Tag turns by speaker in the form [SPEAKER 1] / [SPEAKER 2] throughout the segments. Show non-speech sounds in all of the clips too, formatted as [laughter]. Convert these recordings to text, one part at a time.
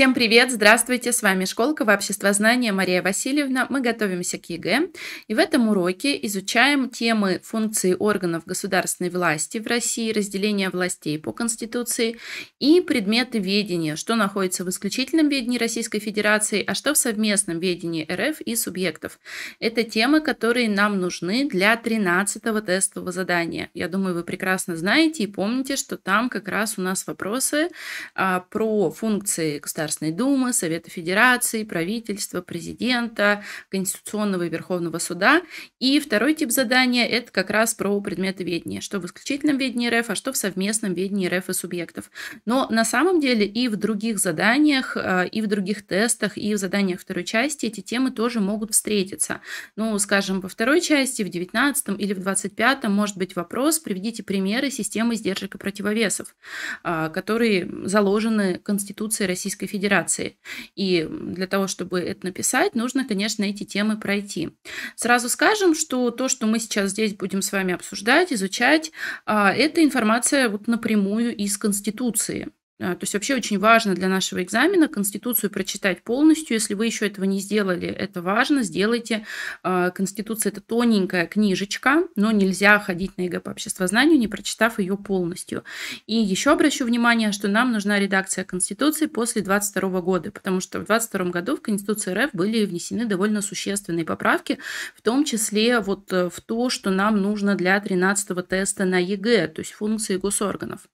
[SPEAKER 1] Всем привет, здравствуйте, с вами Школка общество знания Мария Васильевна. Мы готовимся к ЕГЭ и в этом уроке изучаем темы функции органов государственной власти в России, разделение властей по Конституции и предметы ведения, что находится в исключительном ведении Российской Федерации, а что в совместном ведении РФ и субъектов. Это темы, которые нам нужны для 13-го тестового задания. Я думаю, вы прекрасно знаете и помните, что там как раз у нас вопросы а, про функции государственной Государственной Думы, Совета Федерации, правительства, президента, Конституционного и Верховного суда. И второй тип задания – это как раз про предметы ведения, что в исключительном ведении РФ, а что в совместном ведении РФ и субъектов. Но на самом деле и в других заданиях, э, и в других тестах, и в заданиях второй части эти темы тоже могут встретиться. Ну, скажем, во второй части, в 19 или в 25 может быть вопрос «Приведите примеры системы сдержек и противовесов», э, которые заложены Конституцией Российской Федерации Федерации. И для того, чтобы это написать, нужно, конечно, эти темы пройти. Сразу скажем, что то, что мы сейчас здесь будем с вами обсуждать, изучать, а, это информация вот напрямую из Конституции. А, то есть вообще очень важно для нашего экзамена Конституцию прочитать полностью. Если вы еще этого не сделали, это важно, сделайте. А, конституция – это тоненькая книжечка, но нельзя ходить на ЕГЭ по обществознанию, не прочитав ее полностью. И еще обращу внимание, что нам нужна редакция Конституции после 22 года, потому что в 22 году в Конституцию РФ были внесены довольно существенные поправки, в том числе вот э, в то, что нам нужно для 13 теста на ЕГЭ, то есть функции госорганов.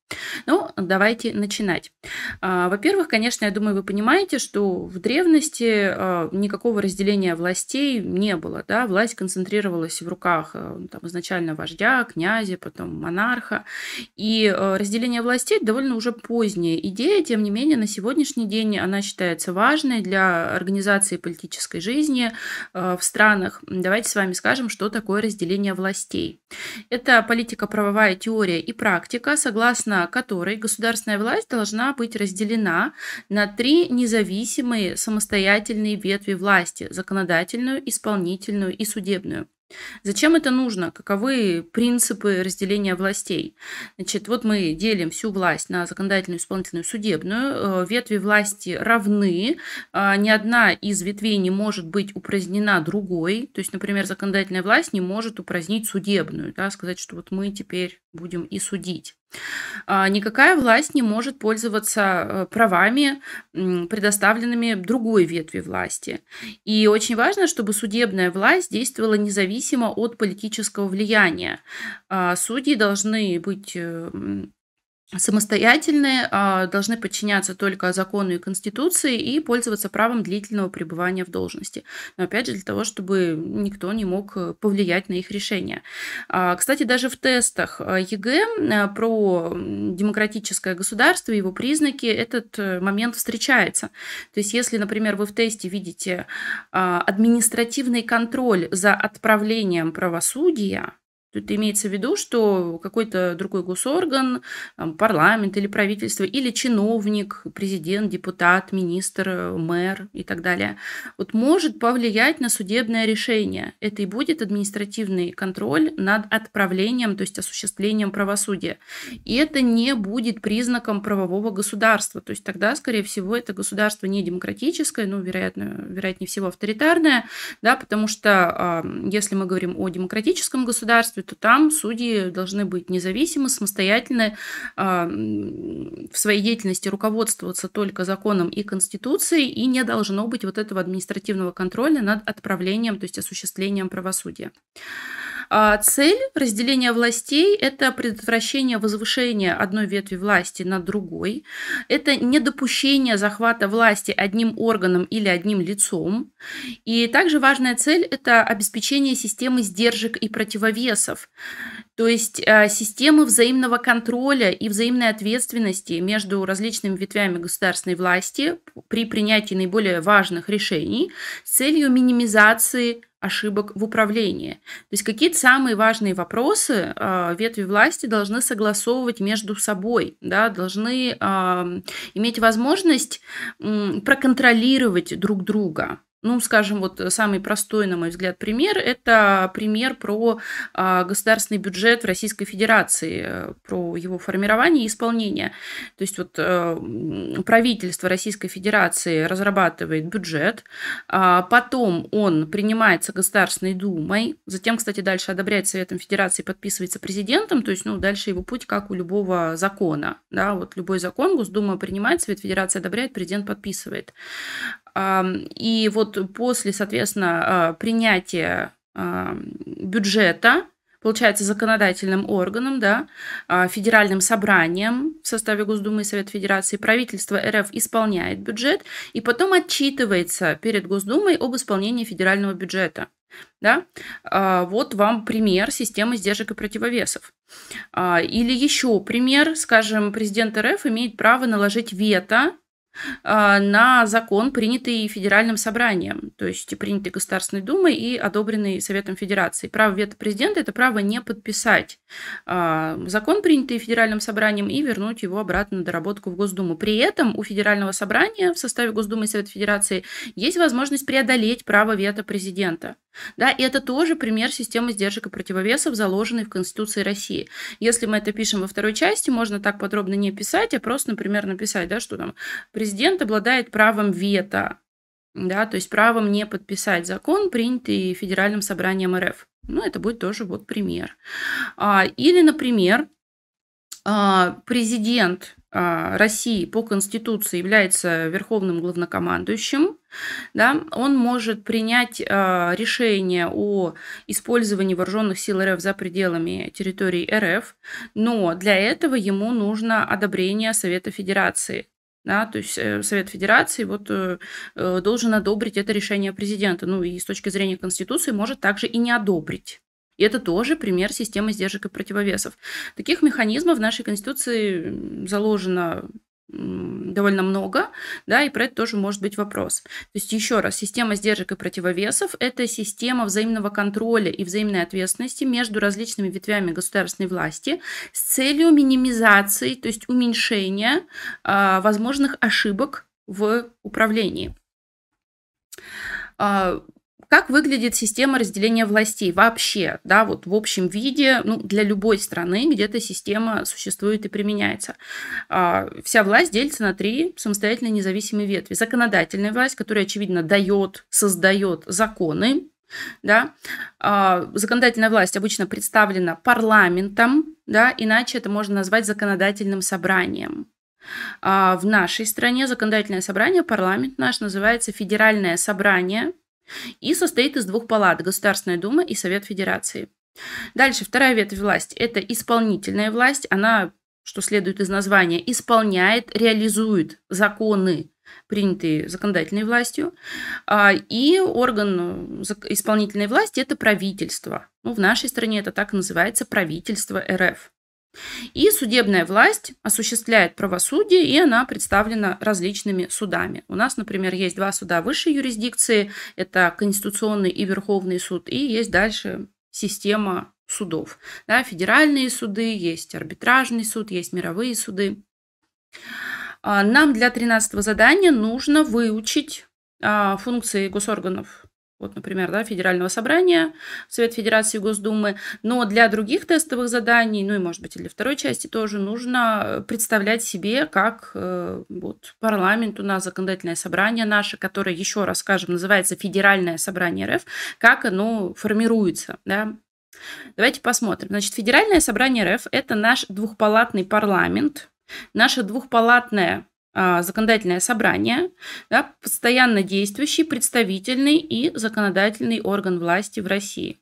[SPEAKER 1] Ну, давайте начинать начинать? А, во-первых, конечно, я думаю, вы понимаете, что в древности а, никакого разделения властей не было. Да? Власть концентрировалась в руках а, ну, там, изначально вождя, князя, потом монарха. И разделение властей довольно уже поздняя идея, тем не менее, на сегодняшний день она считается важной для организации политической жизни в странах. Давайте с вами скажем, что такое разделение властей. Это политика-правовая теория и практика, согласно которой государственная власть должна должна быть разделена на три независимые самостоятельные ветви власти – законодательную, исполнительную и судебную. Зачем это нужно? Каковы принципы разделения властей? Значит, вот мы делим всю власть на законодательную, исполнительную, судебную. Э, ветви власти равны. Э, ни одна из ветвей не может быть упразднена другой. То есть, например, законодательная власть не может упразднить судебную. Да, сказать, что вот мы теперь будем и судить. А, никакая власть не может пользоваться э, правами, предоставленными другой ветви власти. И очень важно, чтобы судебная власть действовала независимо от политического влияния. А, судьи должны быть э, самостоятельные, а, должны подчиняться только закону и конституции и пользоваться правом длительного пребывания в должности. Но опять же, для того, чтобы никто не мог э, повлиять на их решение. А, кстати, даже в тестах э, ЕГЭ э, про демократическое государство и его признаки этот момент встречается. То есть, если, например, вы в тесте видите а, административный контроль за отправлением правосудия, Тут имеется в виду, что какой-то другой госорган, парламент или правительство, или чиновник, президент, депутат, министр, мэр и так далее, вот может повлиять на судебное решение. Это и будет административный контроль над отправлением, то есть осуществлением правосудия. И это не будет признаком правового государства. То есть тогда, скорее всего, это государство не демократическое, ну, вероятно, вероятнее всего авторитарное, да, потому что если мы говорим о демократическом государстве, то там судьи должны быть независимы, самостоятельны, а, в своей деятельности руководствоваться только законом и Конституцией, и не должно быть вот этого административного контроля над отправлением, то есть осуществлением правосудия. А цель разделения властей – это предотвращение возвышения одной ветви власти над другой, это недопущение захвата власти одним органом или одним лицом. И также важная цель – это обеспечение системы сдержек и противовесов. То есть э, системы взаимного контроля и взаимной ответственности между различными ветвями государственной власти при принятии наиболее важных решений с целью минимизации ошибок в управлении. То есть какие то самые важные вопросы э, ветви власти должны согласовывать между собой, да, должны эм, иметь возможность проконтролировать друг друга. Ну, скажем, вот самый простой, на мой взгляд, пример – это пример про а, государственный бюджет в Российской Федерации, э, про его формирование и исполнение. То есть вот э, правительство Российской Федерации разрабатывает бюджет, а, потом он принимается Государственной Думой, затем, кстати, дальше одобряется Советом Федерации, подписывается президентом, то есть, ну, дальше его путь, как у любого закона, да, вот любой закон Госдума принимает, Совет Федерации одобряет, президент подписывает. И вот после, соответственно, а, принятия а, бюджета, получается, законодательным органом, да, а, федеральным собранием в составе Госдумы и Совет Федерации, правительство РФ исполняет бюджет и потом отчитывается перед Госдумой об исполнении федерального бюджета. Да? Вот вам пример системы сдержек и противовесов. Или еще пример, скажем, президент РФ имеет право наложить вето а, на закон, принятый Федеральным собранием, то есть принятый Государственной Думой и одобренный Советом Федерации. Право вето президента – это право не подписать а, закон, принятый Федеральным собранием, и вернуть его обратно на доработку в Госдуму. При этом у Федерального собрания в составе Госдумы и Совета Федерации есть возможность преодолеть право вето президента. Да, и это тоже пример системы сдержек и противовесов, заложенной в Конституции России. Если мы это пишем во второй части, можно так подробно не писать, а просто, например, написать, да, что там президент президент обладает правом вето, да, то есть правом не подписать закон, принятый Федеральным собранием РФ. Ну, это будет тоже вот пример. А, или, например, а, президент а, России по Конституции является верховным главнокомандующим, да, он может принять решение о использовании вооруженных сил РФ за пределами территории РФ, но для этого ему нужно одобрение Совета Федерации да, то есть э, Совет Федерации вот э, э, должен одобрить это решение президента, ну и с точки зрения Конституции может также и не одобрить. И это тоже пример системы сдержек и противовесов. Таких механизмов в нашей Конституции заложено довольно много, да, и про это тоже может быть вопрос. То есть еще раз, система сдержек и противовесов – это система взаимного контроля и взаимной ответственности между различными ветвями государственной власти с целью минимизации, то есть уменьшения э, возможных ошибок в управлении. А, как выглядит система разделения властей вообще, да, вот в общем виде, ну, для любой страны, где эта система существует и применяется. А, вся власть делится на три самостоятельные независимые ветви. Законодательная власть, которая, очевидно, дает, создает законы, да. А, законодательная власть обычно представлена парламентом, да, иначе это можно назвать законодательным собранием. А, в нашей стране законодательное собрание, парламент наш называется Федеральное собрание – и состоит из двух палат – Государственная Дума и Совет Федерации. Дальше, вторая ветвь власти – это исполнительная власть. Она, что следует из названия, исполняет, реализует законы, принятые законодательной властью. А, и орган э, исполнительной власти – это правительство. Ну, в нашей стране это так и называется правительство РФ. И судебная власть осуществляет правосудие, и она представлена различными судами. У нас, например, есть два суда высшей юрисдикции, это Конституционный и Верховный суд, и есть дальше система судов. Да, федеральные суды, есть арбитражный суд, есть мировые суды. А, нам для 13 задания нужно выучить а, функции госорганов вот, например, да, Федерального собрания, Совет Федерации Госдумы, но для других тестовых заданий, ну и, может быть, и для второй части тоже нужно э, представлять себе, как э, вот, парламент у нас, законодательное собрание наше, которое, еще раз скажем, называется Федеральное собрание РФ, как оно формируется, да, Давайте посмотрим. Значит, Федеральное собрание РФ – это наш двухпалатный парламент, наша двухпалатная а, законодательное собрание, да, постоянно действующий представительный и законодательный орган власти в России.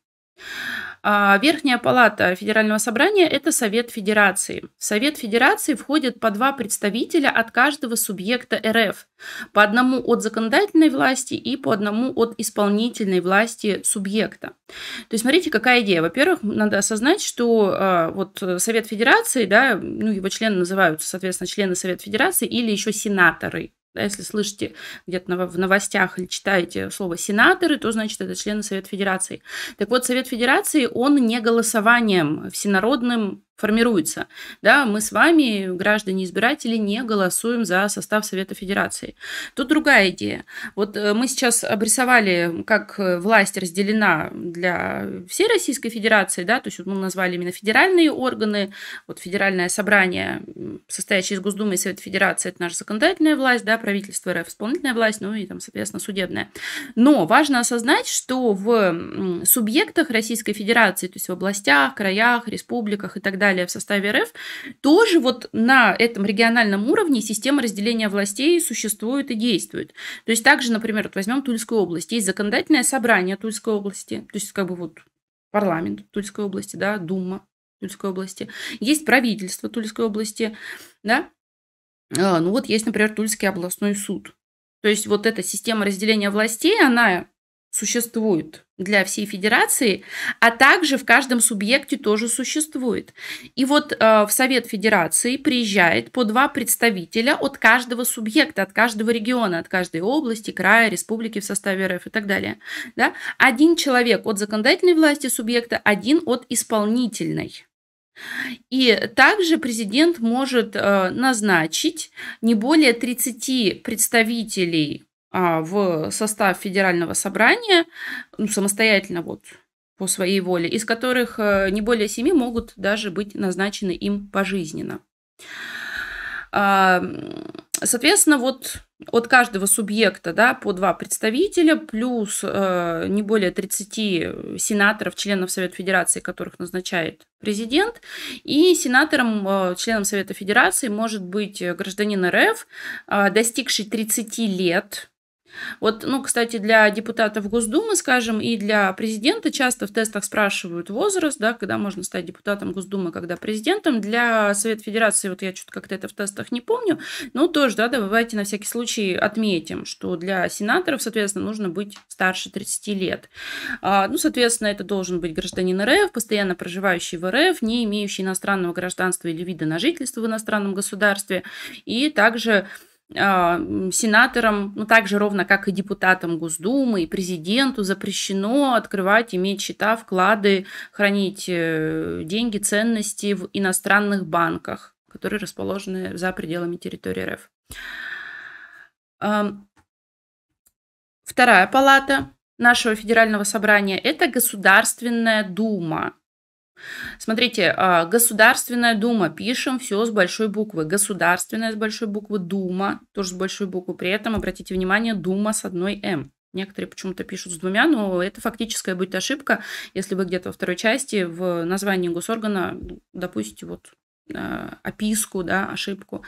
[SPEAKER 1] А Верхняя палата Федерального собрания – это Совет Федерации. В Совет Федерации входит по два представителя от каждого субъекта РФ. По одному от законодательной власти и по одному от исполнительной власти субъекта. То есть смотрите, какая идея. Во-первых, надо осознать, что а, вот Совет Федерации, да, ну, его члены называются, соответственно, члены Совета Федерации или еще сенаторы. Если слышите где-то в новостях или читаете слово «сенаторы», то значит это члены Совета Федерации. Так вот, Совет Федерации, он не голосованием всенародным формируется. Да, мы с вами, граждане-избиратели, не голосуем за состав Совета Федерации. Тут другая идея. Вот э, мы сейчас обрисовали, как э, власть разделена для всей Российской Федерации, да, то есть мы назвали именно федеральные органы, вот федеральное собрание, состоящее из Госдумы и Совета Федерации, это наша законодательная власть, да, правительство РФ, исполнительная власть, ну и там, соответственно, судебная. Но важно осознать, что в субъектах Российской Федерации, то есть в областях, краях, республиках и так далее, далее в составе РФ, тоже вот на этом региональном уровне система разделения властей существует и действует. То есть также, например, вот возьмем Тульскую область. Есть законодательное собрание Тульской области, то есть как бы вот парламент Тульской области, да, Дума Тульской области. Есть правительство Тульской области, да. А, ну вот есть, например, Тульский областной суд. То есть вот эта система разделения властей, она существует для всей федерации, а также в каждом субъекте тоже существует. И вот э, в Совет Федерации приезжает по два представителя от каждого субъекта, от каждого региона, от каждой области, края, республики в составе РФ и так далее. Да? Один человек от законодательной власти субъекта, один от исполнительной. И также президент может э, назначить не более 30 представителей а, в состав федерального собрания ну, самостоятельно вот по своей воле, из которых э, не более семи могут даже быть назначены им пожизненно. Соответственно, вот от каждого субъекта да, по два представителя, плюс э, не более 30 сенаторов, членов Совета Федерации, которых назначает президент. И сенатором, э, членом Совета Федерации может быть э, гражданин РФ, э, достигший 30 лет, вот, ну, кстати, для депутатов Госдумы, скажем, и для президента часто в тестах спрашивают возраст, да, когда можно стать депутатом Госдумы, когда президентом. Для Совет Федерации, вот я что-то как-то это в тестах не помню, но тоже, да, давайте на всякий случай отметим, что для сенаторов, соответственно, нужно быть старше 30 лет. А, ну, соответственно, это должен быть гражданин РФ, постоянно проживающий в РФ, не имеющий иностранного гражданства или вида на жительство в иностранном государстве, и также а, сенаторам, ну также ровно как и депутатам Госдумы и президенту запрещено открывать, иметь счета, вклады, хранить э, деньги, ценности в иностранных банках, которые расположены за пределами территории РФ. Вторая палата нашего федерального собрания – это Государственная Дума. Смотрите, а, Государственная Дума, пишем все с большой буквы. Государственная с большой буквы, Дума тоже с большой буквы. При этом, обратите внимание, Дума с одной «м». Некоторые почему-то пишут с двумя, но это фактическая будет ошибка, если вы где-то во второй части в названии госоргана ну, допустите вот э, описку, да, ошибку.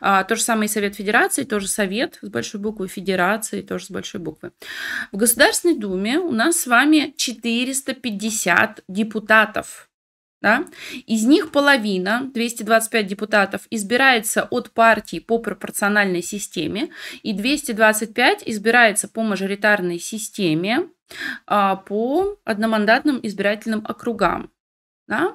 [SPEAKER 1] А, то же самое и Совет Федерации, тоже Совет с большой буквы, Федерации тоже с большой буквы. В Государственной Думе у нас с вами 450 депутатов. Да? Из них половина, 225 депутатов, избирается от партии по пропорциональной системе, и 225 избирается по мажоритарной системе а, по одномандатным избирательным округам. Да?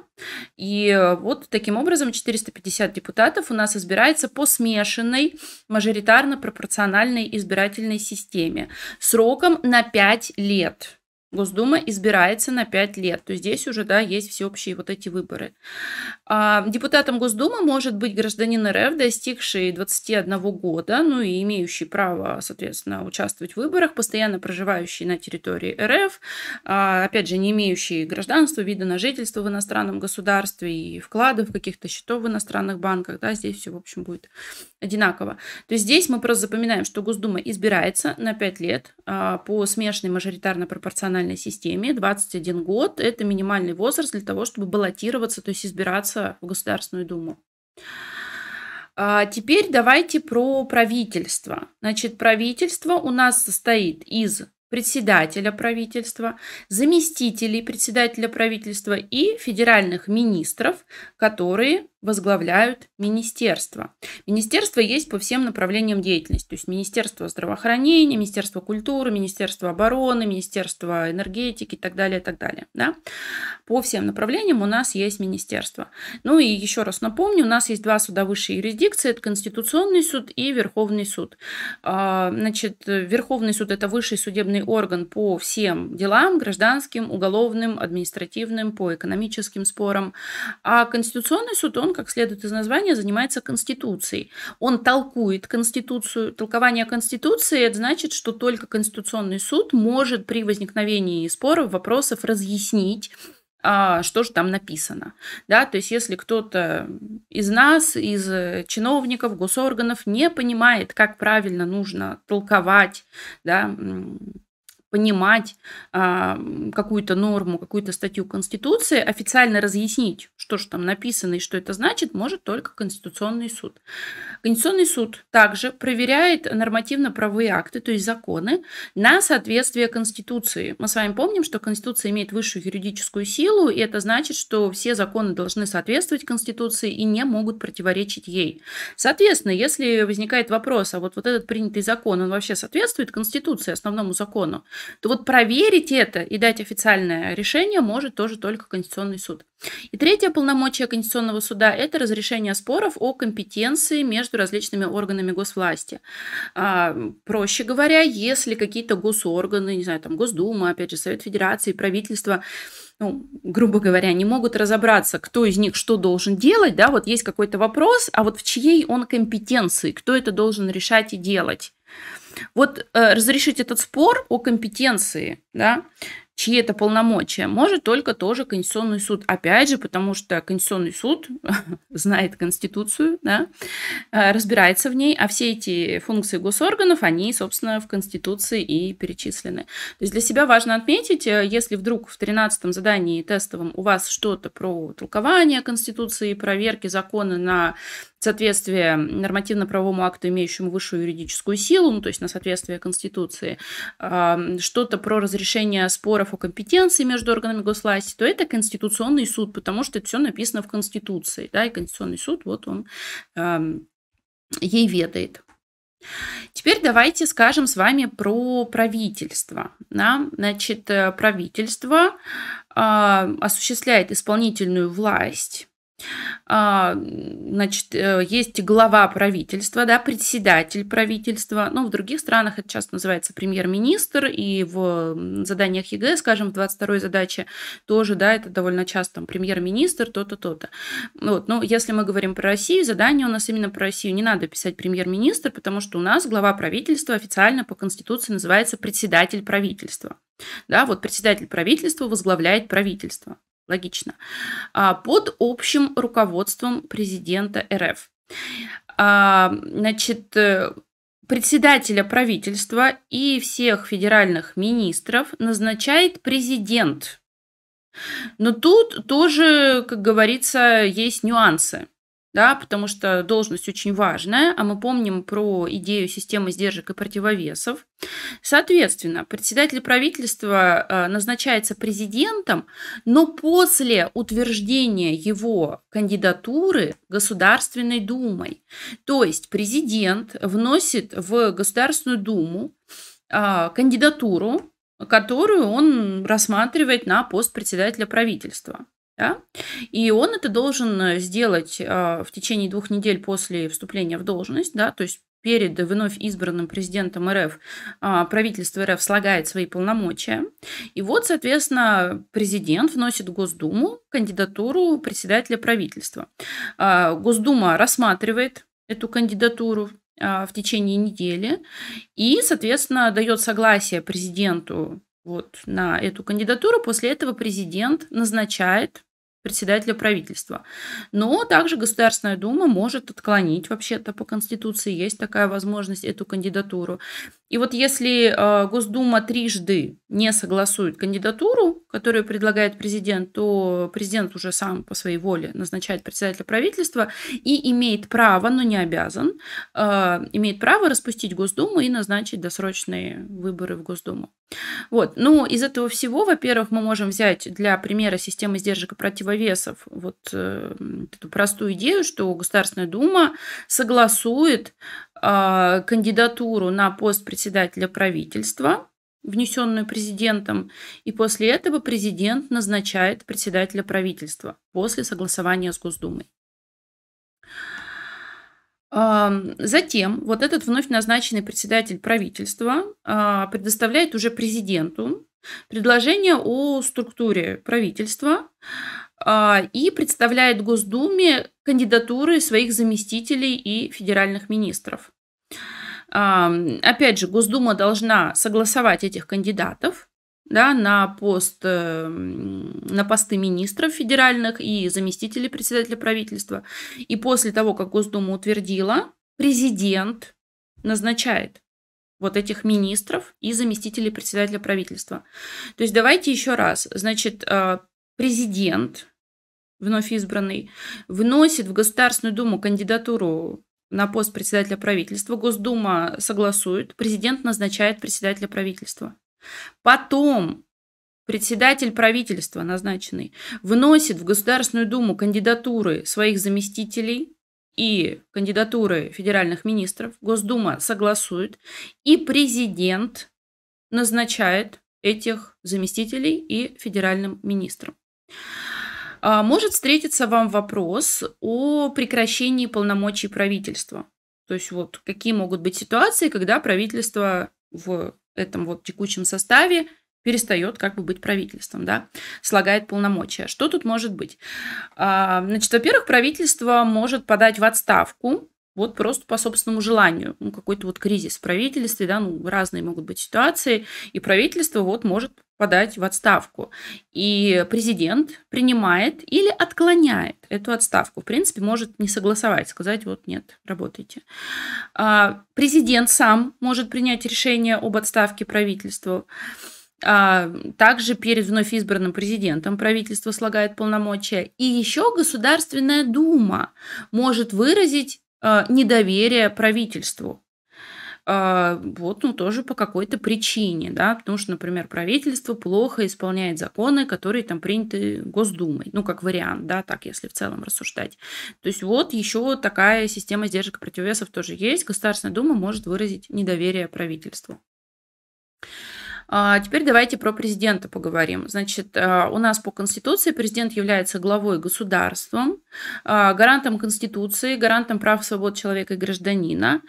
[SPEAKER 1] И вот таким образом 450 депутатов у нас избирается по смешанной мажоритарно-пропорциональной избирательной системе сроком на 5 лет. Госдума избирается на 5 лет. То есть здесь уже, да, есть всеобщие вот эти выборы. А, депутатом Госдумы может быть гражданин РФ, достигший 21 года, ну и имеющий право, соответственно, участвовать в выборах, постоянно проживающий на территории РФ, а, опять же, не имеющий гражданства, вида на жительство в иностранном государстве и вкладов каких-то счетов в иностранных банках, да, здесь все, в общем, будет одинаково. То есть здесь мы просто запоминаем, что Госдума избирается на 5 лет а, по смешанной мажоритарно-пропорциональной пропорциональной системе. 21 год – это минимальный возраст для того, чтобы баллотироваться, то есть избираться в Государственную Думу. А теперь давайте про правительство. Значит, правительство у нас состоит из председателя правительства, заместителей председателя правительства и федеральных министров, которые возглавляют министерства. Министерства есть по всем направлениям деятельности. То есть Министерство здравоохранения, Министерство культуры, Министерство обороны, Министерство энергетики и так далее, и так далее. Да? По всем направлениям у нас есть министерство. Ну и еще раз напомню, у нас есть два суда высшей юрисдикции. Это Конституционный суд и Верховный суд. А, значит, Верховный суд – это высший судебный орган по всем делам, гражданским, уголовным, административным, по экономическим спорам. А Конституционный суд, он как следует из названия, занимается Конституцией. Он толкует Конституцию. Толкование Конституции – это значит, что только Конституционный суд может при возникновении споров, вопросов разъяснить, а, что же там написано. Да? То есть если кто-то из нас, из чиновников, госорганов не понимает, как правильно нужно толковать, да, понимать а, какую-то норму, какую-то статью Конституции, официально разъяснить что же там написано и что это значит, может только Конституционный суд. Конституционный суд также проверяет нормативно-правовые акты, то есть законы, на соответствие Конституции. Мы с вами помним, что Конституция имеет высшую юридическую силу, и это значит, что все законы должны соответствовать Конституции и не могут противоречить ей. Соответственно, если возникает вопрос, а вот, вот этот принятый закон, он вообще соответствует Конституции, основному закону, то вот проверить это и дать официальное решение может тоже только Конституционный суд. И третье полномочие Конституционного суда – это разрешение споров о компетенции между различными органами госвласти. А, проще говоря, если какие-то госорганы, не знаю, там Госдума, опять же, Совет Федерации, правительство ну, грубо говоря, не могут разобраться, кто из них что должен делать, да, вот есть какой-то вопрос, а вот в чьей он компетенции, кто это должен решать и делать. Вот э, разрешить этот спор о компетенции, да, чьи это полномочия, может только тоже Конституционный суд. Опять же, потому что Конституционный суд [laughs] знает Конституцию, да, э, разбирается в ней, а все эти функции госорганов, они, собственно, в Конституции и перечислены. То есть для себя важно отметить, э, если вдруг в 13 задании тестовом у вас что-то про толкование Конституции, проверки закона на соответствие нормативно-правовому акту, имеющему высшую юридическую силу, ну, то есть на соответствие Конституции, что-то про разрешение споров о компетенции между органами госвласти, то это Конституционный суд, потому что это все написано в Конституции, да, и Конституционный суд, вот он ей ведает. Теперь давайте скажем с вами про правительство. Да? Значит, э, правительство э, осуществляет исполнительную власть а, значит, э, есть глава правительства, да, председатель правительства. но ну, в других странах это часто называется премьер-министр, и в заданиях ЕГЭ, скажем, в 22-й задаче тоже, да, это довольно часто там премьер-министр, то-то, то-то. Вот, но если мы говорим про Россию, задание у нас именно про Россию, не надо писать премьер-министр, потому что у нас глава правительства официально по Конституции называется председатель правительства. Да, вот председатель правительства возглавляет правительство логично, а, под общим руководством президента РФ. А, значит, э, председателя правительства и всех федеральных министров назначает президент. Но тут тоже, как говорится, есть нюансы да, потому что должность очень важная, а мы помним про идею системы сдержек и противовесов. Соответственно, председатель правительства э, назначается президентом, но после утверждения его кандидатуры Государственной Думой. То есть президент вносит в Государственную Думу а, кандидатуру, которую он рассматривает на пост председателя правительства. Да? И он это должен э, сделать а, в течение двух недель после вступления в должность, да, то есть перед вновь избранным президентом РФ а, правительство РФ слагает свои полномочия. И вот, соответственно, президент вносит в Госдуму кандидатуру председателя правительства. А, Госдума рассматривает эту кандидатуру в течение недели и, соответственно, дает согласие президенту вот на эту кандидатуру. После этого президент назначает председателя правительства. Но также Государственная Дума может отклонить вообще-то по Конституции, есть такая возможность эту кандидатуру. И вот если э, Госдума трижды не согласует кандидатуру, которую предлагает президент, то президент уже сам по своей воле назначает председателя правительства и имеет право, но не обязан, а, имеет право распустить Госдуму и назначить досрочные выборы в Госдуму. Вот. Но ну, из этого всего, во-первых, мы можем взять для примера системы сдержек и противовесов э, вот эту простую идею, что Государственная Дума согласует а, кандидатуру на пост председателя правительства внесенную президентом, и после этого президент назначает председателя правительства после согласования с Госдумой. Затем вот этот вновь назначенный председатель правительства а, предоставляет уже президенту предложение о структуре правительства а, и представляет Госдуме кандидатуры своих заместителей и федеральных министров. Опять же, Госдума должна согласовать этих кандидатов да, на, пост, э, на посты министров федеральных и заместителей председателя правительства. И после того, как Госдума утвердила, президент назначает вот этих министров и заместителей председателя правительства. То есть давайте еще раз. Значит, э, президент, вновь избранный, вносит в Государственную Думу кандидатуру на пост председателя правительства. Госдума согласует, президент назначает председателя правительства. Потом председатель правительства, назначенный, вносит в Государственную Думу кандидатуры своих заместителей и кандидатуры федеральных министров. Госдума согласует, и президент назначает этих заместителей и федеральным министром. А, может встретиться вам вопрос о прекращении полномочий правительства. То есть вот какие могут быть ситуации, когда правительство в этом вот текущем составе перестает как бы быть правительством, да, слагает полномочия. Что тут может быть? А, значит, во-первых, правительство может подать в отставку вот просто по собственному желанию. Ну, какой-то вот кризис в правительстве, да, ну, разные могут быть ситуации, и правительство вот может подать в отставку. И президент принимает или отклоняет эту отставку. В принципе, может не согласовать, сказать, вот нет, работайте. А, президент сам может принять решение об отставке правительства. А, также перед вновь избранным президентом правительство слагает полномочия. И еще Государственная Дума может выразить а, недоверия правительству. А, вот, ну, тоже по какой-то причине, да, потому что, например, правительство плохо исполняет законы, которые там приняты Госдумой, ну, как вариант, да, так, если в целом рассуждать. То есть вот еще такая система сдержек и противовесов тоже есть. Государственная дума может выразить недоверие правительству. А, теперь давайте про президента поговорим. Значит, а, у нас по Конституции президент является главой государства, а, гарантом Конституции, гарантом прав, свобод человека и гражданина.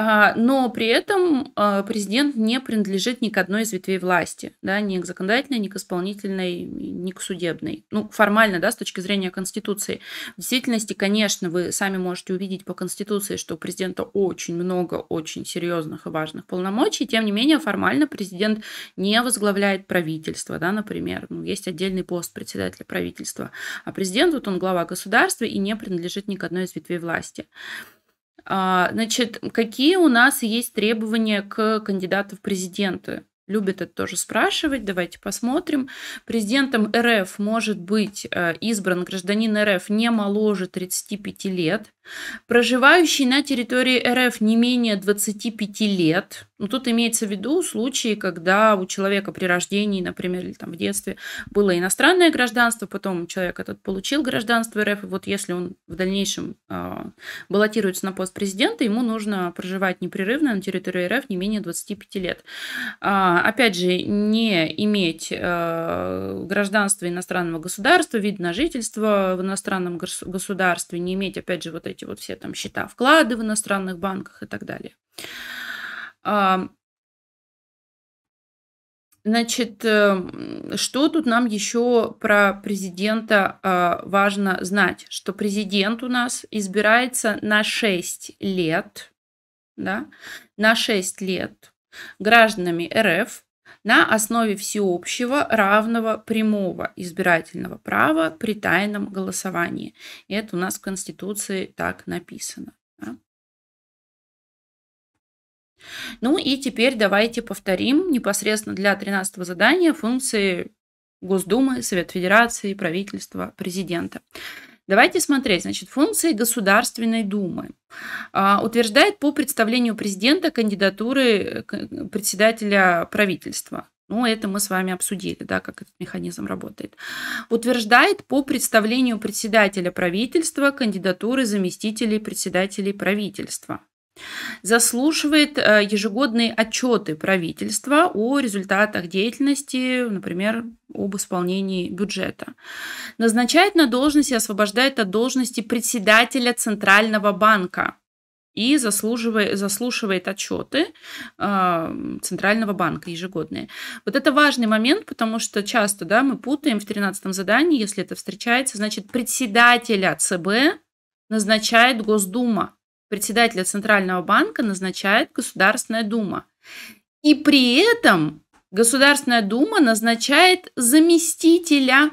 [SPEAKER 1] А, но при этом а, президент не принадлежит ни к одной из ветвей власти, да, ни к законодательной, ни к исполнительной, ни к судебной. Ну, формально, да, с точки зрения Конституции. В действительности, конечно, вы сами можете увидеть по Конституции, что у президента очень много очень серьезных и важных полномочий, тем не менее, формально президент не возглавляет правительство, да, например, ну, есть отдельный пост председателя правительства, а президент, вот он глава государства и не принадлежит ни к одной из ветвей власти. А, значит, какие у нас есть требования к кандидату в президенты? Любят это тоже спрашивать. Давайте посмотрим. Президентом РФ может быть э, избран гражданин РФ не моложе 35 лет проживающий на территории РФ не менее 25 лет, ну, тут имеется в виду случаи, когда у человека при рождении, например, или там в детстве было иностранное гражданство, потом человек этот получил гражданство РФ, и вот если он в дальнейшем э, баллотируется на пост президента, ему нужно проживать непрерывно на территории РФ не менее 25 лет. Э, опять же, не иметь э, гражданства иностранного государства, вид на жительство в иностранном государстве, не иметь, опять же, вот эти эти вот все там счета вклады в иностранных банках и так далее. Значит, эм, что тут нам еще про президента а, важно знать? Что президент у нас избирается на 6 лет, да, на 6 лет гражданами РФ, на основе всеобщего равного прямого избирательного права при тайном голосовании. И это у нас в Конституции так написано. Да? Ну и теперь давайте повторим непосредственно для 13 задания функции Госдумы, Совет Федерации, правительства, президента. Давайте смотреть. Значит, функции Государственной Думы. А, утверждает по представлению президента кандидатуры э, председателя правительства. Ну, это мы с вами обсудили, да, как этот механизм работает. Утверждает по представлению председателя правительства кандидатуры заместителей председателей правительства заслушивает э, ежегодные отчеты правительства о результатах деятельности, например, об исполнении бюджета. Назначает на должность и освобождает от должности председателя Центрального банка и заслуживает, заслушивает отчеты э, Центрального банка ежегодные. Вот это важный момент, потому что часто да, мы путаем в 13 задании, если это встречается, значит, председателя а ЦБ назначает Госдума председателя Центрального банка назначает Государственная Дума. И при этом Государственная Дума назначает заместителя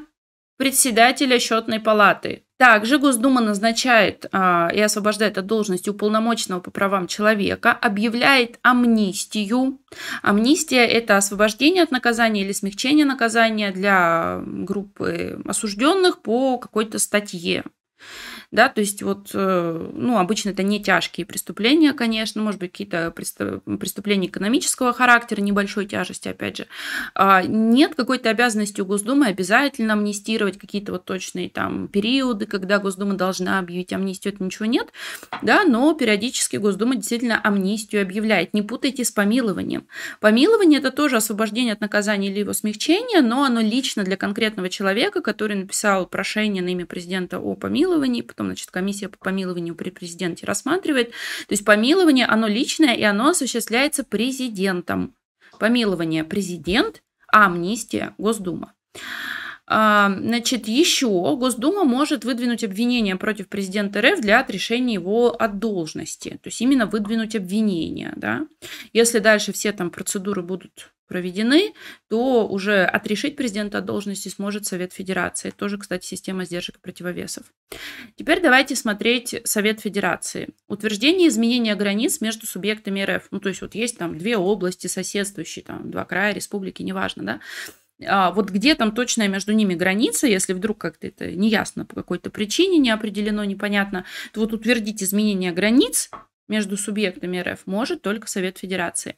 [SPEAKER 1] председателя счетной палаты. Также Госдума назначает а, и освобождает от должности уполномоченного по правам человека, объявляет амнистию. Амнистия – это освобождение от наказания или смягчение наказания для группы осужденных по какой-то статье да, то есть вот, э, ну, обычно это не тяжкие преступления, конечно, может быть, какие-то преступления экономического характера, небольшой тяжести, опять же. А нет какой-то обязанности у Госдумы обязательно амнистировать какие-то вот точные там периоды, когда Госдума должна объявить амнистию, это ничего нет, да, но периодически Госдума действительно амнистию объявляет. Не путайте с помилованием. Помилование – это тоже освобождение от наказания или его смягчение, но оно лично для конкретного человека, который написал прошение на имя президента о помиловании, потом Лавровым, значит, комиссия по помилованию при президенте рассматривает. То есть помилование, оно личное, и оно осуществляется президентом. Помилование президент, а амнистия Госдума. А, значит, еще Госдума может выдвинуть обвинение против президента РФ для отрешения его от должности. То есть именно выдвинуть обвинение. Да? Если дальше все там процедуры будут проведены, то уже отрешить президента от должности сможет Совет Федерации. Тоже, кстати, система сдержек и противовесов. Теперь давайте смотреть Совет Федерации. Утверждение изменения границ между субъектами РФ. Ну, то есть вот есть там две области соседствующие, там два края, республики, неважно, да. А вот где там точная между ними граница, если вдруг как-то это неясно по какой-то причине, не определено, непонятно, то вот утвердить изменение границ между субъектами РФ может только Совет Федерации.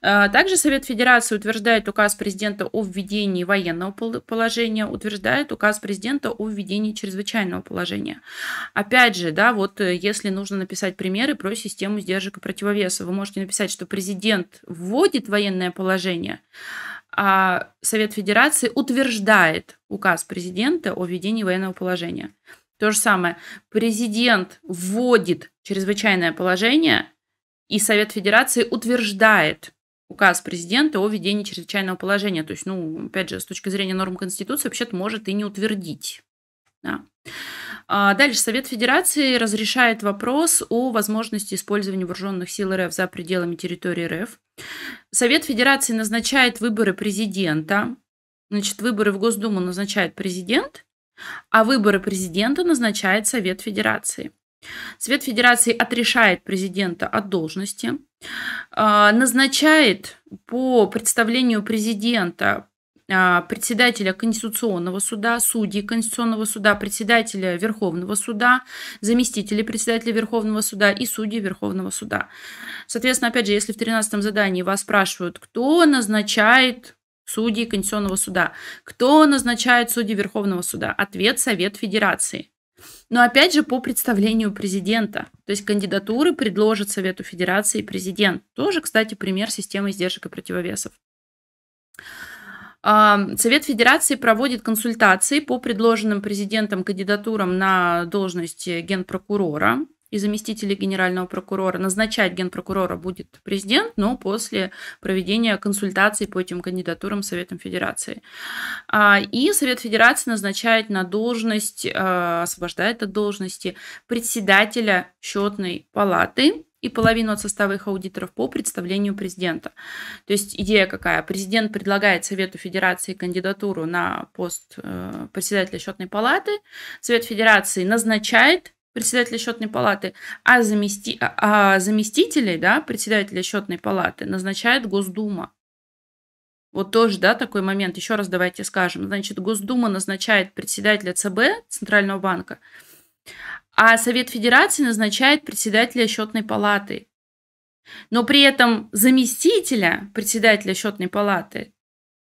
[SPEAKER 1] А, также Совет Федерации утверждает указ президента о введении военного положения, утверждает указ президента о введении чрезвычайного положения. Опять же, да, вот э, если нужно написать примеры про систему сдержек и противовеса, вы можете написать, что президент вводит военное положение, а Совет Федерации утверждает указ президента о введении военного положения. То же самое. Президент вводит чрезвычайное положение, и Совет Федерации утверждает указ президента о введении чрезвычайного положения. То есть, ну, опять же, с точки зрения норм Конституции, вообще-то может и не утвердить. Да. А, дальше Совет Федерации разрешает вопрос о возможности использования вооруженных сил РФ за пределами территории РФ. Совет Федерации назначает выборы президента. Значит, выборы в Госдуму назначает президент, а выборы президента назначает Совет Федерации. Совет Федерации отрешает президента от должности, а, назначает по представлению президента а, председателя Конституционного суда, судей Конституционного суда, председателя Верховного суда, заместителей председателя Верховного суда и судей Верховного суда. Соответственно, опять же, если в 13 задании вас спрашивают, кто назначает судей Конституционного суда, кто назначает судей Верховного суда, ответ – Совет Федерации. Но опять же по представлению президента. То есть кандидатуры предложит Совету Федерации президент. Тоже, кстати, пример системы издержек и противовесов. Совет Федерации проводит консультации по предложенным президентом кандидатурам на должность генпрокурора и заместителей генерального прокурора. Назначать генпрокурора будет президент, но после проведения консультаций по этим кандидатурам Советом Федерации. А, и Совет Федерации назначает на должность, а, освобождает от должности председателя счетной палаты и половину от состава их аудиторов по представлению президента. То есть идея какая? Президент предлагает Совету Федерации кандидатуру на пост э, председателя счетной палаты. Совет Федерации назначает председателя счетной палаты, а, замести, а, а заместителей да, председателя счетной палаты назначает Госдума. Вот тоже, да, такой момент. Еще раз давайте скажем. Значит, Госдума назначает председателя ЦБ, Центрального банка, а Совет Федерации назначает председателя счетной палаты. Но при этом заместителя председателя счетной палаты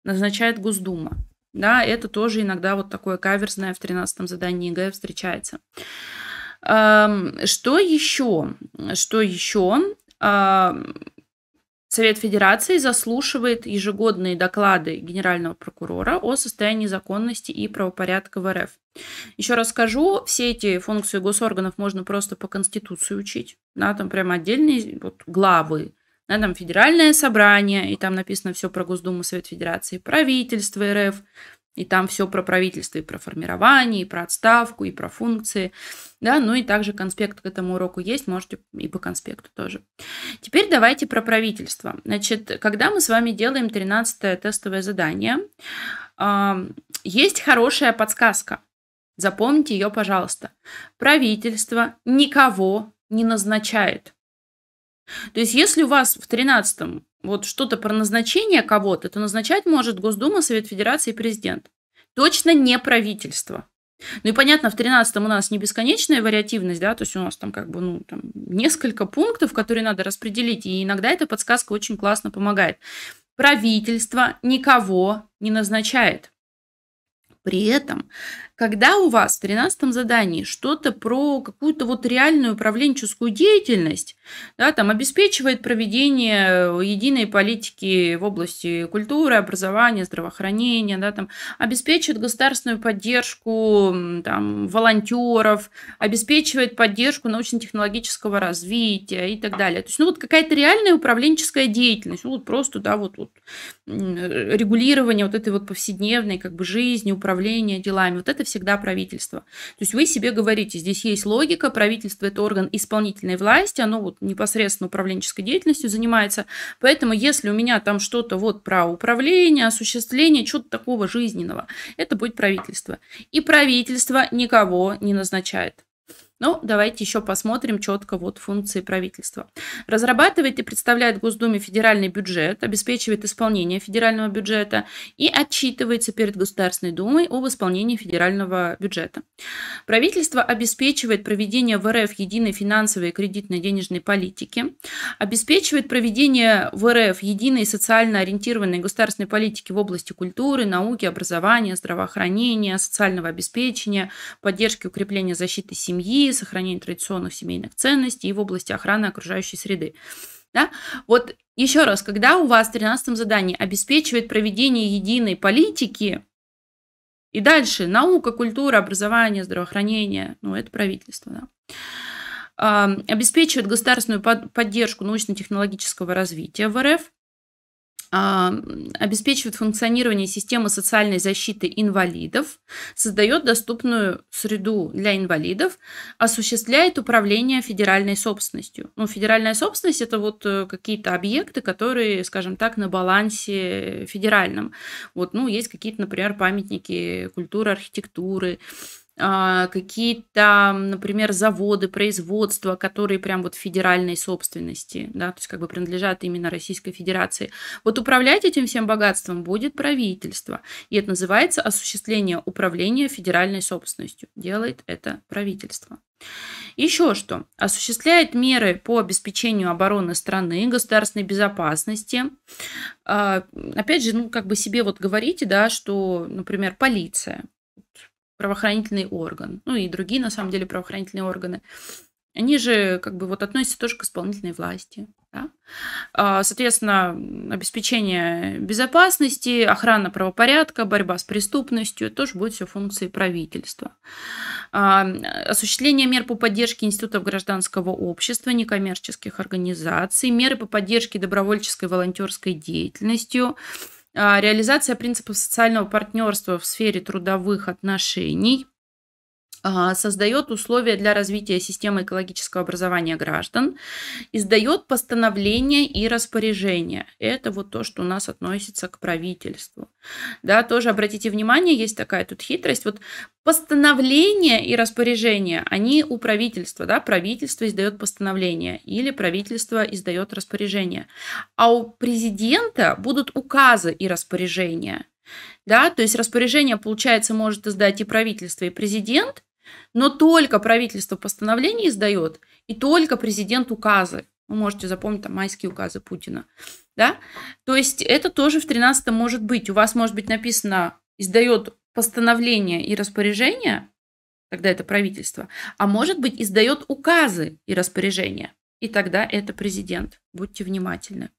[SPEAKER 1] назначает Госдума. Да, это тоже иногда вот такое каверзное в 13-м задании ЕГЭ встречается. Эм, что еще? Что еще? Эм, Совет Федерации заслушивает ежегодные доклады генерального прокурора о состоянии законности и правопорядка в РФ. Еще раз скажу, все эти функции госорганов можно просто по Конституции учить. Да, там прям отдельные вот, главы. Да, там федеральное собрание, и там написано все про Госдуму Совет Федерации, правительство РФ, и там все про правительство, и про формирование, и про отставку, и про функции. Да, ну и также конспект к этому уроку есть, можете и по конспекту тоже. Теперь давайте про правительство. Значит, когда мы с вами делаем 13 тестовое задание, есть хорошая подсказка. Запомните ее, пожалуйста. Правительство никого не назначает. То есть, если у вас в 13 вот что-то про назначение кого-то, то назначать может Госдума, Совет Федерации и президент. Точно не правительство. Ну и понятно, в 13-м у нас не бесконечная вариативность, да, то есть у нас там как бы, ну, там несколько пунктов, которые надо распределить, и иногда эта подсказка очень классно помогает. Правительство никого не назначает. При этом когда у вас в 13 задании что-то про какую-то вот реальную управленческую деятельность, да, там обеспечивает проведение э, единой политики в области культуры, образования, здравоохранения, да, там, обеспечивает государственную поддержку там, волонтеров, обеспечивает поддержку научно-технологического развития и так далее. То есть, ну вот какая-то реальная управленческая деятельность, ну вот просто, да, вот, вот э, регулирование вот этой вот повседневной как бы жизни, управления делами, вот это это всегда правительство. То есть вы себе говорите, здесь есть логика, правительство это орган исполнительной власти, оно вот непосредственно управленческой деятельностью занимается, поэтому если у меня там что-то вот про управление, осуществление, что-то такого жизненного, это будет правительство. И правительство никого не назначает. Ну, давайте еще посмотрим четко вот функции правительства. Разрабатывает и представляет Госдуме федеральный бюджет, обеспечивает исполнение федерального бюджета и отчитывается перед Государственной Думой об исполнении федерального бюджета. Правительство обеспечивает проведение в РФ единой финансовой и кредитной денежной политики, обеспечивает проведение в РФ единой социально ориентированной государственной политики в области культуры, науки, образования, здравоохранения, социального обеспечения, поддержки укрепления защиты семьи, сохранение традиционных семейных ценностей и в области охраны окружающей среды. Да? Вот еще раз, когда у вас в 13 задании обеспечивает проведение единой политики, и дальше наука, культура, образование, здравоохранение, ну это правительство, да обеспечивает государственную поддержку научно-технологического развития в РФ, а, обеспечивает функционирование системы социальной защиты инвалидов, создает доступную среду для инвалидов, осуществляет управление федеральной собственностью. Ну, федеральная собственность – это вот э, какие-то объекты, которые, скажем так, на балансе федеральном. Вот, ну, есть какие-то, например, памятники культуры, архитектуры, а, какие-то, например, заводы, производства, которые прям вот федеральной собственности, да, то есть как бы принадлежат именно Российской Федерации. Вот управлять этим всем богатством будет правительство. И это называется осуществление управления федеральной собственностью. Делает это правительство. Еще что. Осуществляет меры по обеспечению обороны страны, государственной безопасности. А, опять же, ну, как бы себе вот говорите, да, что, например, полиция правоохранительный орган, ну и другие, на самом деле, правоохранительные органы, они же как бы вот относятся тоже к исполнительной власти. Да? А, соответственно, обеспечение безопасности, охрана правопорядка, борьба с преступностью, тоже будет все функции правительства. А, осуществление мер по поддержке институтов гражданского общества, некоммерческих организаций, меры по поддержке добровольческой волонтерской деятельностью, а, реализация принципов социального партнерства в сфере трудовых отношений. А, создает условия для развития системы экологического образования граждан, издает постановления и распоряжения. Это вот то, что у нас относится к правительству. Да, тоже обратите внимание, есть такая тут хитрость. Вот постановления и распоряжения, они у правительства, да, правительство издает постановление или правительство издает распоряжение. А у президента будут указы и распоряжения. Да, то есть распоряжение, получается, может издать и правительство, и президент, но только правительство постановление издает, и только президент указы. Вы можете запомнить там майские указы Путина. Да? То есть это тоже в 13 может быть. У вас может быть написано «издает постановление и распоряжение», тогда это правительство, а может быть издает указы и распоряжения, и тогда это президент. Будьте внимательны.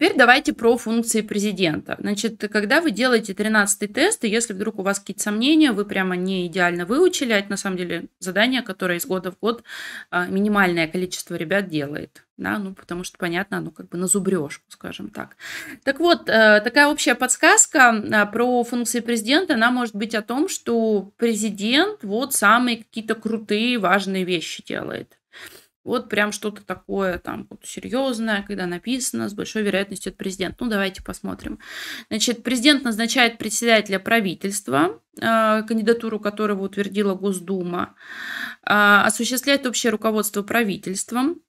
[SPEAKER 1] Теперь давайте про функции президента. Значит, когда вы делаете 13 тест, и если вдруг у вас какие-то сомнения, вы прямо не идеально выучили, а это на самом деле задание, которое из года в год а, минимальное количество ребят делает. Да, ну, потому что, понятно, ну, как бы на зубрежку, скажем так. Так вот, э, такая общая подсказка а, про функции президента, она может быть о том, что президент вот самые какие-то крутые, важные вещи делает вот прям что-то такое там вот, серьезное, когда написано, с большой вероятностью это президент. Ну, давайте посмотрим. Значит, президент назначает председателя правительства, а, кандидатуру которого утвердила Госдума, а, осуществляет общее руководство правительством,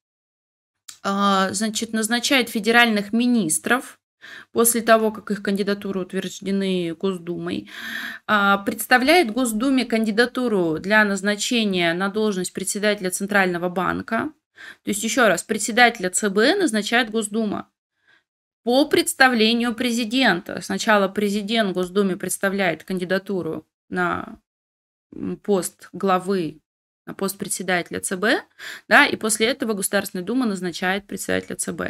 [SPEAKER 1] а, значит, назначает федеральных министров, после того, как их кандидатуры утверждены Госдумой, а, представляет Госдуме кандидатуру для назначения на должность председателя Центрального банка. То есть, еще раз, председателя ЦБ назначает Госдума по представлению президента. Сначала президент Госдуме представляет кандидатуру на пост главы на пост председателя ЦБ, да, и после этого Государственная Дума назначает председателя ЦБ.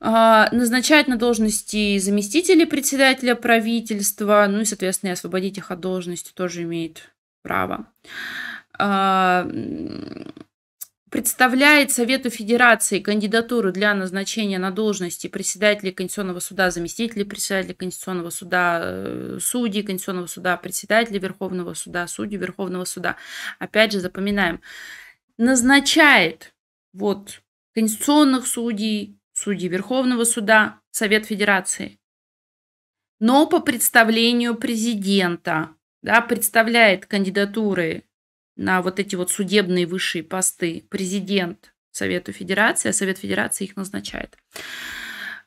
[SPEAKER 1] А, назначать на должности заместителей председателя правительства, ну и, соответственно, и освободить их от должности тоже имеет право. А, представляет Совету Федерации кандидатуру для назначения на должности председателя Конституционного суда, заместителя председателя Конституционного суда, э, судей Конституционного суда, председателя Верховного суда, судей Верховного суда. Опять же, запоминаем. Назначает вот конституционных судей, судьи Верховного суда, Совет Федерации. Но по представлению президента, да, представляет кандидатуры на вот эти вот судебные высшие посты президент Совету Федерации, а Совет Федерации их назначает.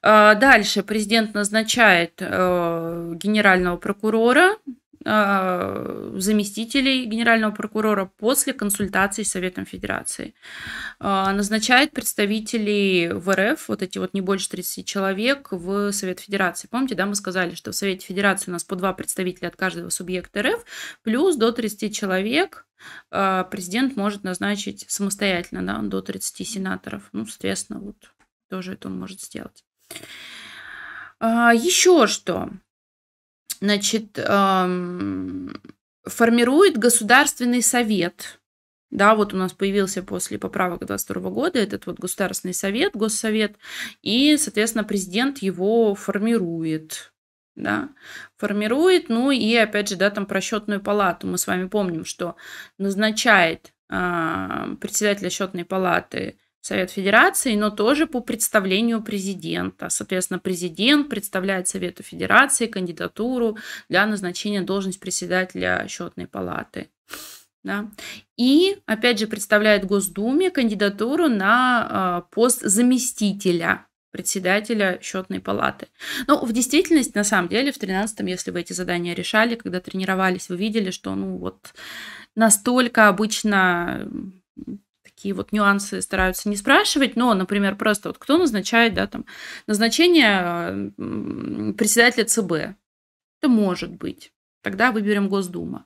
[SPEAKER 1] А, дальше президент назначает э, генерального прокурора, а, заместителей генерального прокурора после консультации с Советом Федерации. А, назначает представителей в РФ, вот эти вот не больше 30 человек, в Совет Федерации. Помните, да, мы сказали, что в Совете Федерации у нас по два представителя от каждого субъекта РФ, плюс до 30 человек а, президент может назначить самостоятельно, да, до 30 сенаторов. Ну, соответственно, вот тоже это он может сделать. Еще что значит, формирует Государственный совет. Да, вот у нас появился после поправок 22 года этот вот Государственный совет, Госсовет, и, соответственно, президент его формирует да, формирует, ну и опять же, да, там про палату. Мы с вами помним, что назначает э, председателя счетной палаты Совет Федерации, но тоже по представлению президента. Соответственно, президент представляет Совету Федерации кандидатуру для назначения должности председателя счетной палаты. Да. И, опять же, представляет Госдуме кандидатуру на а, пост заместителя председателя счетной палаты. Но ну, в действительности, на самом деле, в 13-м, если вы эти задания решали, когда тренировались, вы видели, что, ну, вот настолько обычно такие вот нюансы стараются не спрашивать, но, например, просто вот кто назначает, да, там, назначение председателя ЦБ. Это может быть. Тогда выберем Госдума.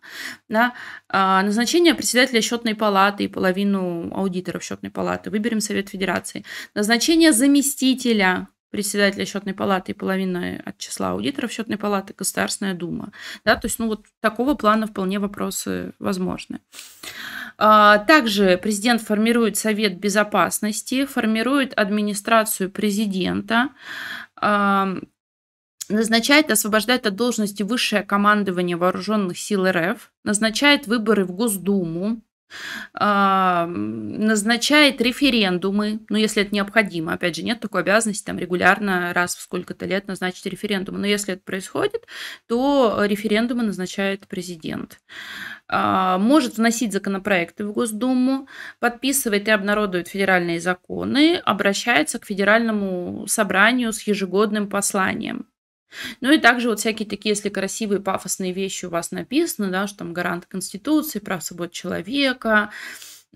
[SPEAKER 1] Да? А, назначение председателя счетной палаты и половину аудиторов счетной палаты. Выберем Совет Федерации. Назначение заместителя председателя счетной палаты и половина от числа аудиторов счетной палаты Государственная Дума. Да? То есть, ну вот такого плана вполне вопросы возможны. А, также президент формирует Совет Безопасности, формирует администрацию президента, назначает освобождает от должности высшее командование вооруженных сил РФ, назначает выборы в Госдуму, а, назначает референдумы, ну, если это необходимо, опять же, нет такой обязанности там регулярно раз в сколько-то лет назначить референдумы, но если это происходит, то референдумы назначает президент. А, может вносить законопроекты в Госдуму, подписывает и обнародует федеральные законы, обращается к федеральному собранию с ежегодным посланием. Ну и также вот всякие такие, если красивые, пафосные вещи у вас написаны, да, что там гарант Конституции, прав свобод человека,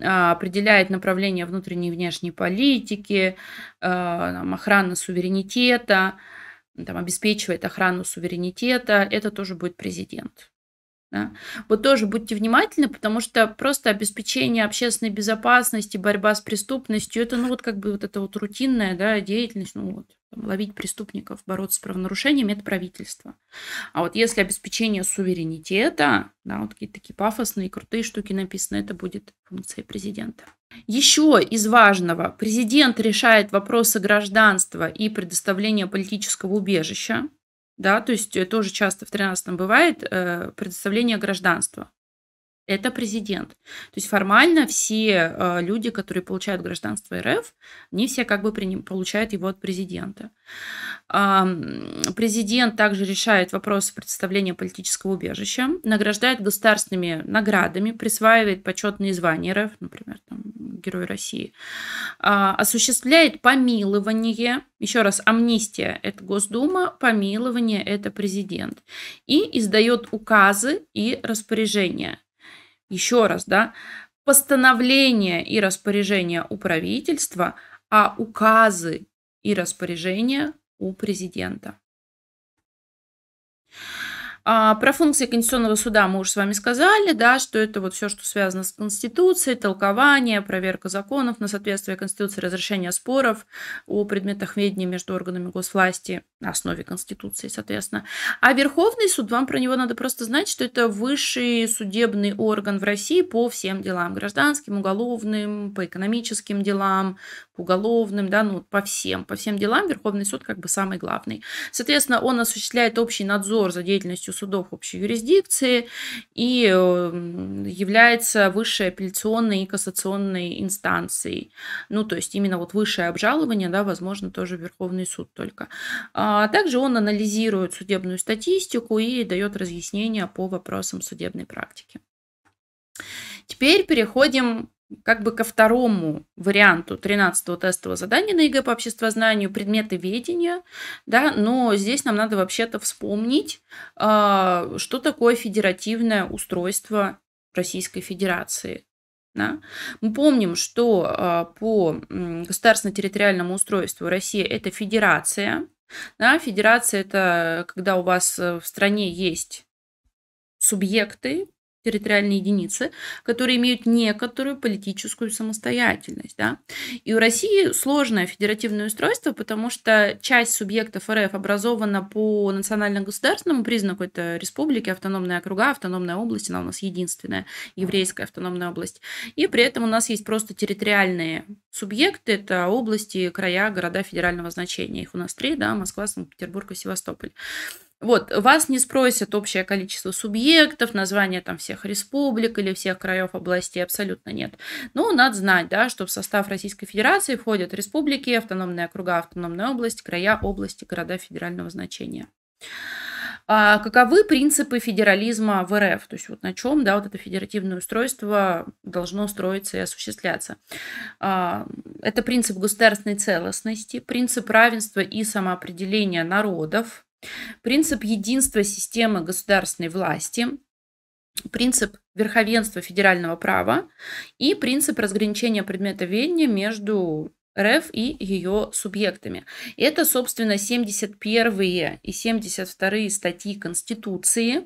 [SPEAKER 1] а, определяет направление внутренней и внешней политики, а, там, охрана суверенитета, там, обеспечивает охрану суверенитета, это тоже будет президент. Да? Вот тоже будьте внимательны, потому что просто обеспечение общественной безопасности, борьба с преступностью, это ну вот как бы вот эта вот рутинная да, деятельность, ну вот ловить преступников, бороться с правонарушениями, это правительство. А вот если обеспечение суверенитета, да, вот какие-то такие пафосные, крутые штуки написаны, это будет функция президента. Еще из важного, президент решает вопросы гражданства и предоставления политического убежища, да, то есть э, тоже часто в 13 бывает э, предоставление гражданства это президент. То есть формально все э, люди, которые получают гражданство РФ, не все как бы получают его от президента. Президент также решает вопросы представления политического убежища, награждает государственными наградами, присваивает почетные звания РФ, например, там, Герой России, а, осуществляет помилование, еще раз, амнистия – это Госдума, помилование – это президент, и издает указы и распоряжения – еще раз, да, постановления и распоряжения у правительства, а указы и распоряжения у президента. А, про функции Конституционного суда мы уже с вами сказали, да, что это вот все, что связано с Конституцией, толкование, проверка законов на соответствие Конституции, разрешение споров о предметах ведения между органами госвласти на основе Конституции, соответственно. А Верховный суд, вам про него надо просто знать, что это высший судебный орган в России по всем делам, гражданским, уголовным, по экономическим делам, уголовным, да, ну, по всем, по всем делам Верховный суд как бы самый главный. Соответственно, он осуществляет общий надзор за деятельностью деятельностью судов общей юрисдикции и эм, является высшей апелляционной и кассационной инстанцией. Ну, то есть именно вот высшее обжалование, да, возможно, тоже Верховный суд только. А также он анализирует судебную статистику и дает разъяснения по вопросам судебной практики. Теперь переходим как бы ко второму варианту 13-го тестового задания на ЕГЭ по обществознанию предметы ведения, да, но здесь нам надо вообще-то вспомнить, а, что такое федеративное устройство Российской Федерации. Да? Мы помним, что а, по государственно-территориальному устройству России это федерация. Да? Федерация это когда у вас э, в стране есть субъекты, территориальные единицы, которые имеют некоторую политическую самостоятельность. Да? И у России сложное федеративное устройство, потому что часть субъектов РФ образована по национально-государственному признаку, это республики, автономные округа, автономная область, она у нас единственная еврейская автономная область. И при этом у нас есть просто территориальные субъекты, это области, края, города федерального значения. Их у нас три, да, Москва, Санкт-Петербург и Севастополь. Вот, вас не спросят общее количество субъектов, название там всех республик или всех краев областей, абсолютно нет. Но ну, надо знать, да, что в состав Российской Федерации входят республики, автономные округа, автономные области, края области, города федерального значения. А каковы принципы федерализма в РФ? То есть вот на чем, да, вот это федеративное устройство должно строиться и осуществляться. А, это принцип государственной целостности, принцип равенства и самоопределения народов, принцип единства системы государственной власти, принцип верховенства федерального права и принцип разграничения предмета ведения между РФ и ее субъектами. Это, собственно, 71 и 72 статьи Конституции.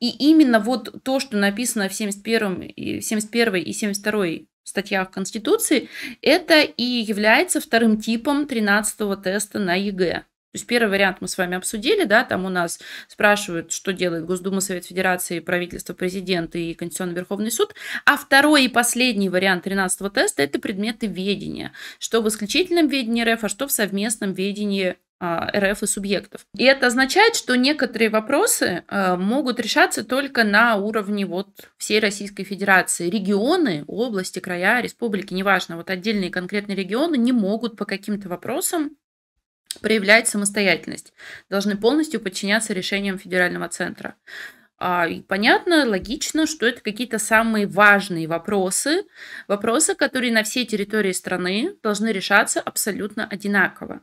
[SPEAKER 1] И именно вот то, что написано в 71, 71 и 72 статьях Конституции, это и является вторым типом 13 теста на ЕГЭ. То есть первый вариант мы с вами обсудили, да, там у нас спрашивают, что делает Госдума, Совет Федерации, правительство, президент и Конституционный Верховный суд. А второй и последний вариант 13 теста – это предметы ведения. Что в исключительном ведении РФ, а что в совместном ведении а, РФ и субъектов. И это означает, что некоторые вопросы а, могут решаться только на уровне вот всей Российской Федерации. Регионы, области, края, республики, неважно, вот отдельные конкретные регионы не могут по каким-то вопросам проявлять самостоятельность, должны полностью подчиняться решениям федерального центра. А, и понятно, логично, что это какие-то самые важные вопросы, вопросы, которые на всей территории страны должны решаться абсолютно одинаково.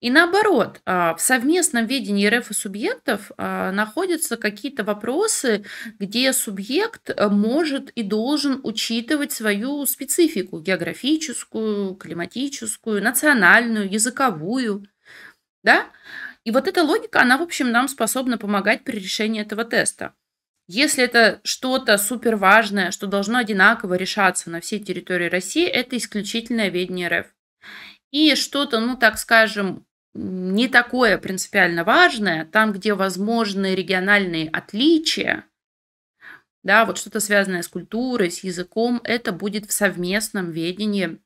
[SPEAKER 1] И наоборот, а, в совместном ведении РФ и субъектов а, находятся какие-то вопросы, где субъект э, может и должен учитывать свою специфику географическую, климатическую, национальную, языковую. Да? И вот эта логика, она, в общем, нам способна помогать при решении этого теста. Если это что-то суперважное, что должно одинаково решаться на всей территории России, это исключительное ведение РФ. И что-то, ну так скажем, не такое принципиально важное, там, где возможны региональные отличия, да, вот что-то связанное с культурой, с языком, это будет в совместном ведении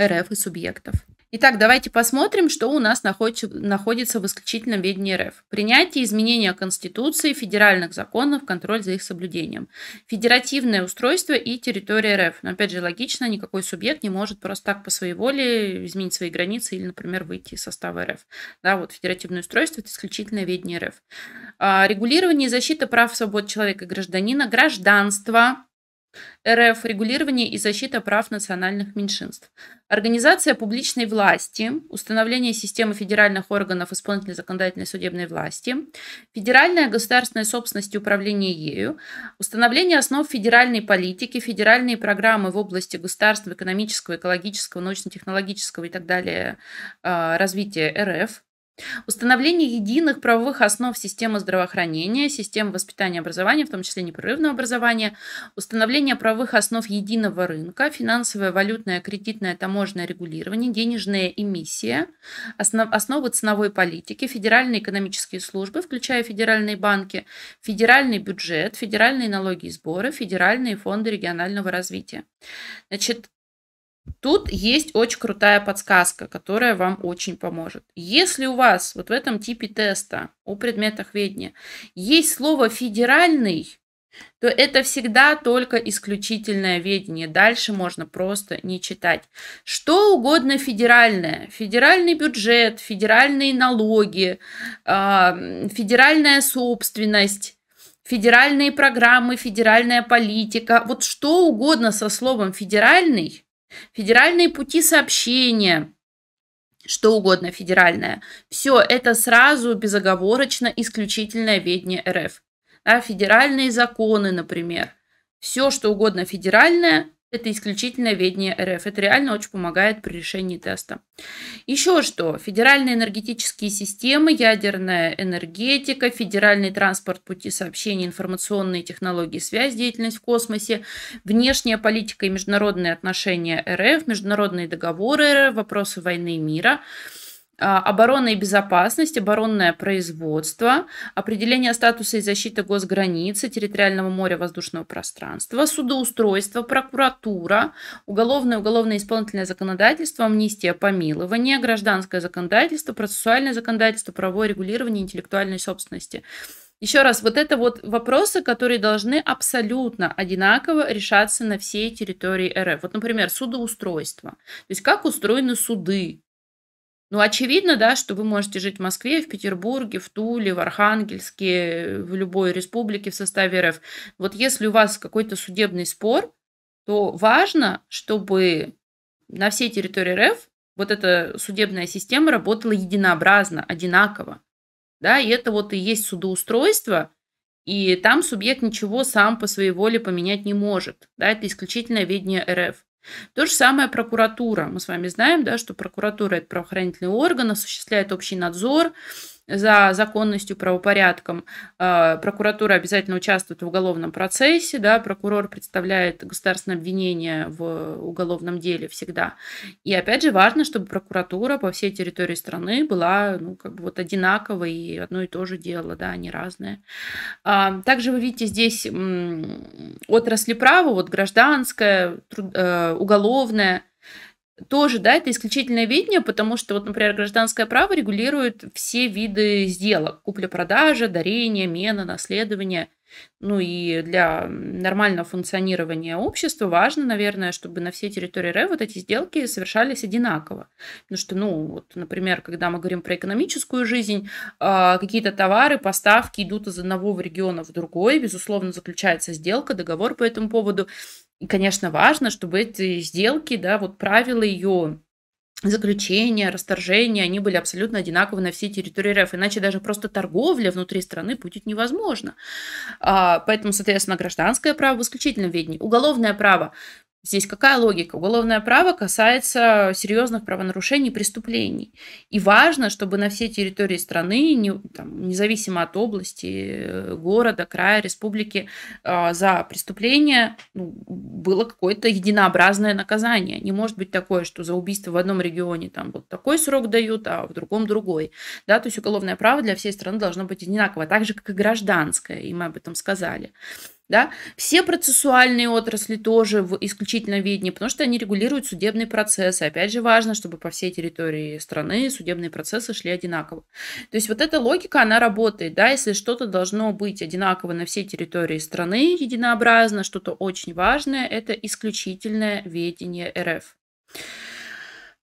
[SPEAKER 1] РФ и субъектов. Итак, давайте посмотрим, что у нас находится в исключительном ведении РФ. Принятие изменения Конституции, федеральных законов, контроль за их соблюдением. Федеративное устройство и территория РФ. Но опять же логично, никакой субъект не может просто так по своей воле изменить свои границы или, например, выйти из состава РФ. Да, вот федеративное устройство – это исключительное ведение РФ. А, регулирование и защита прав, свобод человека и гражданина, гражданство – РФ регулирование и защита прав национальных меньшинств. Организация публичной власти, установление системы федеральных органов исполнительной законодательной судебной власти, федеральная государственная собственность и управление ею, установление основ федеральной политики, федеральные программы в области государственного экономического, экологического, научно-технологического и так далее а, развития РФ, Установление единых правовых основ системы здравоохранения, системы воспитания и образования, в том числе непрерывного образования, установление правовых основ единого рынка, финансовое, валютное, кредитное, таможенное регулирование, денежная эмиссия, основ, основы ценовой политики, федеральные экономические службы, включая федеральные банки, федеральный бюджет, федеральные налоги и сборы, федеральные фонды регионального развития. Значит, Тут есть очень крутая подсказка, которая вам очень поможет. Если у вас вот в этом типе теста о предметах ведения есть слово «федеральный», то это всегда только исключительное ведение. Дальше можно просто не читать. Что угодно федеральное. Федеральный бюджет, федеральные налоги, а, федеральная собственность, федеральные программы, федеральная политика. Вот что угодно со словом «федеральный» Федеральные пути сообщения, что угодно федеральное. Все это сразу безоговорочно исключительное ведение РФ. Да, федеральные законы, например. Все, что угодно федеральное, это исключительно ведение РФ. Это реально очень помогает при решении теста. Еще что. Федеральные энергетические системы, ядерная энергетика, федеральный транспорт, пути сообщения, информационные технологии, связь, деятельность в космосе, внешняя политика и международные отношения РФ, международные договоры РФ, вопросы войны и мира – а, оборона и безопасность, оборонное производство, определение статуса и защита госграницы, территориального моря, воздушного пространства, судоустройство, прокуратура, уголовное и уголовно-исполнительное законодательство, амнистия, помилование, гражданское законодательство, процессуальное законодательство, правовое регулирование интеллектуальной собственности. Еще раз, вот это вот вопросы, которые должны абсолютно одинаково решаться на всей территории РФ. Вот, например, судоустройство. То есть как устроены суды, ну, очевидно, да, что вы можете жить в Москве, в Петербурге, в Туле, в Архангельске, в любой республике в составе РФ. Вот если у вас какой-то судебный спор, то важно, чтобы на всей территории РФ вот эта судебная система работала единообразно, одинаково. Да, и это вот и есть судоустройство, и там субъект ничего сам по своей воле поменять не может. Да, это исключительное ведение РФ. То же самое прокуратура. Мы с вами знаем, да, что прокуратура – это правоохранительный орган, осуществляет общий надзор, за законностью, правопорядком. А, прокуратура обязательно участвует в уголовном процессе, да, прокурор представляет государственное обвинение в уголовном деле всегда. И опять же важно, чтобы прокуратура по всей территории страны была ну, как бы вот одинаковой и одно и то же дело, да, они разные. А, также вы видите здесь отрасли права, вот гражданское, э, уголовное, тоже, да, это исключительное видение, потому что, вот, например, гражданское право регулирует все виды сделок. Купля-продажа, дарение, мена, наследование. Ну и для нормального функционирования общества важно, наверное, чтобы на всей территории РФ э вот эти сделки совершались одинаково. Потому что, ну, вот, например, когда мы говорим про экономическую жизнь, а, какие-то товары, поставки идут из одного региона в другой, безусловно, заключается сделка, договор по этому поводу. И, конечно, важно, чтобы эти сделки, да, вот правила ее заключения, расторжения, они были абсолютно одинаковы на всей территории РФ, иначе даже просто торговля внутри страны будет невозможна. А, поэтому, соответственно, гражданское право в исключительном ведении, уголовное право Здесь какая логика? Уголовное право касается серьезных правонарушений и преступлений. И важно, чтобы на всей территории страны, не, там, независимо от области, э, города, края, республики, э, за преступление ну, было какое-то единообразное наказание. Не может быть такое, что за убийство в одном регионе там вот такой срок дают, а в другом другой. Да? То есть уголовное право для всей страны должно быть одинаково, так же, как и гражданское, и мы об этом сказали. Да? Все процессуальные отрасли тоже в исключительно ведении, потому что они регулируют судебные процессы. Опять же важно, чтобы по всей территории страны судебные процессы шли одинаково. То есть вот эта логика, она работает. Да? Если что-то должно быть одинаково на всей территории страны, единообразно, что-то очень важное, это исключительное ведение РФ.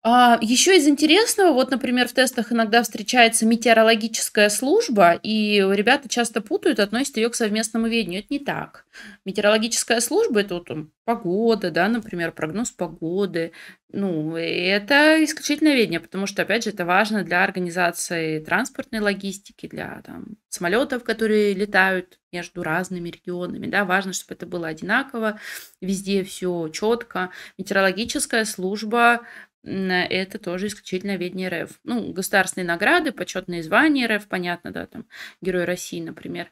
[SPEAKER 1] А, еще из интересного, вот, например, в тестах иногда встречается метеорологическая служба, и ребята часто путают, относят ее к совместному ведению. Это не так. Метеорологическая служба – это вот, погода, да, например, прогноз погоды. Ну, это исключительно ведение, потому что, опять же, это важно для организации транспортной логистики, для там, самолетов, которые летают между разными регионами. Да, важно, чтобы это было одинаково, везде все четко. Метеорологическая служба Э, это тоже исключительно ведение РФ. Ну, государственные награды, почетные звания РФ, понятно, да, там, Герой России, например.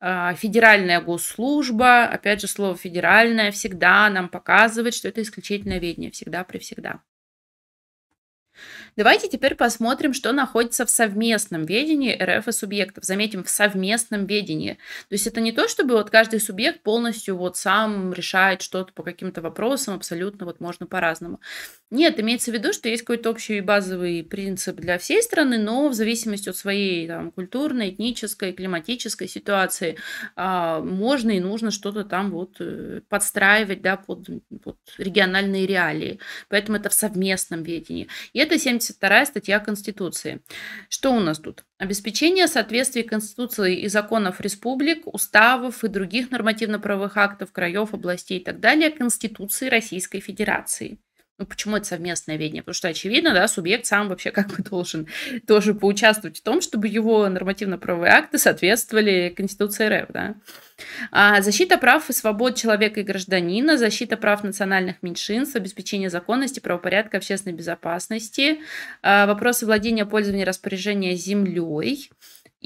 [SPEAKER 1] А, федеральная госслужба, опять же, слово федеральное всегда нам показывает, что это исключительно ведение, всегда при всегда. Давайте теперь посмотрим, что находится в совместном ведении РФ и субъектов. Заметим, в совместном ведении. То есть это не то, чтобы вот каждый субъект полностью вот сам решает что-то по каким-то вопросам, абсолютно вот можно по-разному. Нет, имеется в виду, что есть какой-то общий базовый принцип для всей страны, но в зависимости от своей там, культурной, этнической, климатической ситуации а, можно и нужно что-то там вот э, подстраивать да, под, под региональные реалии. Поэтому это в совместном ведении. И это 72-я статья Конституции. Что у нас тут? Обеспечение соответствия Конституции и законов республик, уставов и других нормативно-правовых актов краев, областей и так далее Конституции Российской Федерации. Ну, почему это совместное ведение? Потому что, очевидно, да, субъект сам вообще как бы должен [laughs] тоже поучаствовать в том, чтобы его нормативно-правовые акты соответствовали Конституции РФ, да. А защита прав и свобод человека и гражданина, защита прав национальных меньшинств, обеспечение законности, правопорядка, общественной безопасности, а, вопросы владения, пользования, распоряжения землей,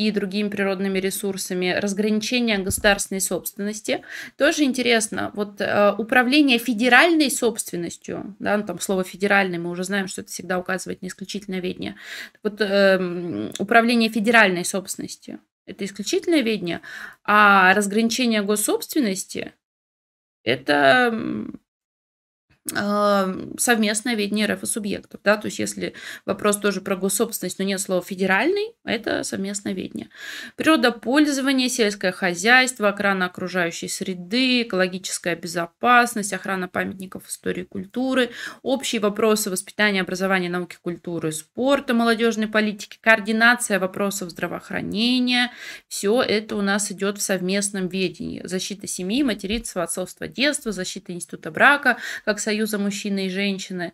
[SPEAKER 1] и другими природными ресурсами, разграничение государственной собственности. Тоже интересно, вот э, управление федеральной собственностью, да, ну, там слово федеральный, мы уже знаем, что это всегда указывает не исключительное ведение. Вот э, управление федеральной собственностью – это исключительное ведение, а разграничение госсобственности – это а, совместное ведение РФ и субъектов. Да? То есть если вопрос тоже про госсобственность, но нет слова федеральный, это совместное ведение. Природопользование, сельское хозяйство, охрана окружающей среды, экологическая безопасность, охрана памятников истории и культуры, общие вопросы воспитания, образования, науки, культуры, спорта, молодежной политики, координация вопросов здравоохранения. Все это у нас идет в совместном ведении. Защита семьи, материнства, отцовства, детства, защита института брака, как союз союза мужчины и женщины,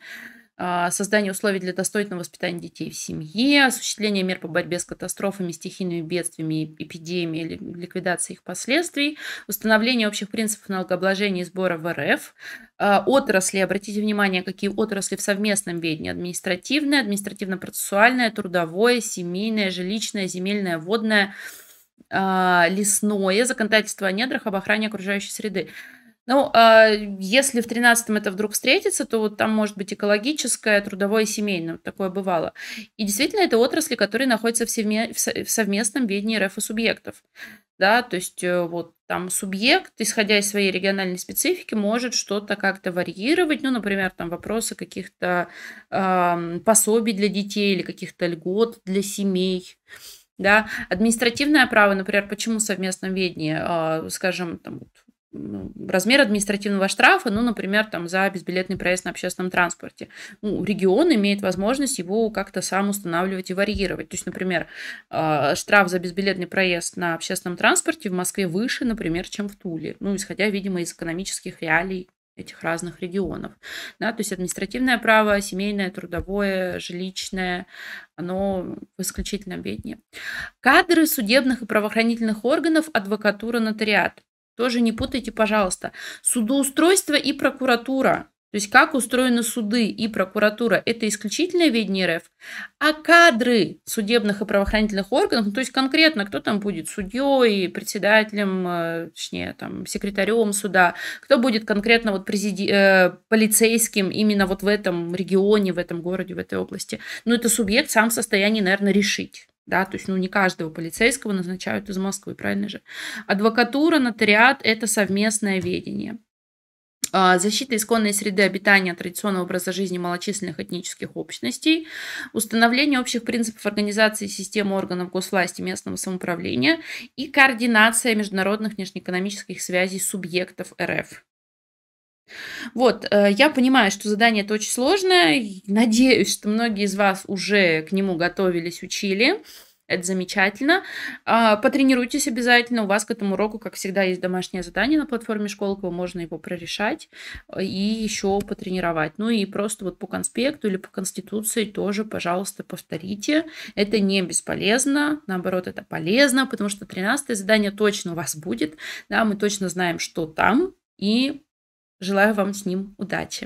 [SPEAKER 1] а, создание условий для достойного воспитания детей в семье, осуществление мер по борьбе с катастрофами, стихийными бедствиями, эпидемией или ликвидации их последствий, установление общих принципов налогообложения и сбора в РФ, а, отрасли, обратите внимание, какие отрасли в совместном ведении, административное, административно-процессуальное, трудовое, семейное, жилищное, земельное, водное, а, лесное, законодательство о недрах, об охране окружающей среды. Ну, а, если в 13-м это вдруг встретится, то вот там может быть экологическое, трудовое, семейное. Такое бывало. И действительно, это отрасли, которые находятся в, совместном ведении РФ и субъектов. Да, то есть э, вот там субъект, исходя из своей региональной специфики, может что-то как-то варьировать, ну, например, там вопросы каких-то э, пособий для детей или каких-то льгот для семей. Да, административное право, например, почему в совместном ведении, э, скажем, там, размер административного штрафа, ну, например, там, за безбилетный проезд на общественном транспорте. Ну, регион имеет возможность его как-то сам устанавливать и варьировать. То есть, например, а, штраф за безбилетный проезд на общественном транспорте в Москве выше, например, чем в Туле. Ну, исходя, видимо, из экономических реалий этих разных регионов. Да, то есть административное право, семейное, трудовое, жилищное, оно исключительно беднее. Кадры судебных и правоохранительных органов, адвокатура, нотариат. Тоже не путайте, пожалуйста. Судоустройство и прокуратура. То есть как устроены суды и прокуратура, это исключительно ведение РФ, а кадры судебных и правоохранительных органов, ну, то есть конкретно кто там будет судьей, председателем, э, точнее, там, секретарем суда, кто будет конкретно вот президи... э, полицейским именно вот в этом регионе, в этом городе, в этой области, ну это субъект сам в состоянии, наверное, решить. Да, то есть, ну, не каждого полицейского назначают из Москвы, правильно же? Адвокатура, нотариат – это совместное ведение. А, защита исконной среды обитания традиционного образа жизни малочисленных этнических общностей, установление общих принципов организации системы органов госвласти местного самоуправления и координация международных внешнеэкономических связей субъектов РФ. Вот, э, я понимаю, что задание это очень сложное. Надеюсь, что многие из вас уже к нему готовились, учили. Это замечательно. А, потренируйтесь обязательно. У вас к этому уроку, как всегда, есть домашнее задание на платформе Школкова. Можно его прорешать и еще потренировать. Ну и просто вот по конспекту или по конституции тоже, пожалуйста, повторите. Это не бесполезно. Наоборот, это полезно, потому что 13 задание точно у вас будет. Да, мы точно знаем, что там. И желаю вам с ним удачи.